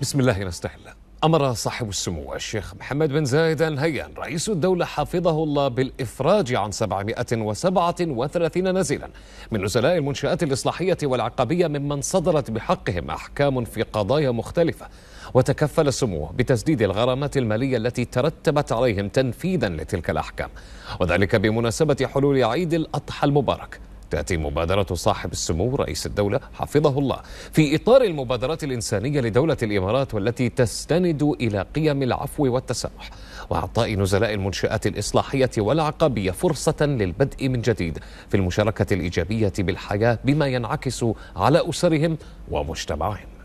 بسم الله نستحل أمر صاحب السمو الشيخ محمد بن زايد آل رئيس الدولة حفظه الله بالإفراج عن 737 نزيلا من نزلاء المنشآت الإصلاحية والعقبية ممن صدرت بحقهم أحكام في قضايا مختلفة وتكفل سموه بتسديد الغرامات المالية التي ترتبت عليهم تنفيذا لتلك الأحكام وذلك بمناسبة حلول عيد الأضحى المبارك تأتي مبادرة صاحب السمو رئيس الدولة حفظه الله في إطار المبادرات الإنسانية لدولة الإمارات والتي تستند إلى قيم العفو والتسامح وإعطاء نزلاء المنشآت الإصلاحية والعقابية فرصة للبدء من جديد في المشاركة الإيجابية بالحياة بما ينعكس على أسرهم ومجتمعهم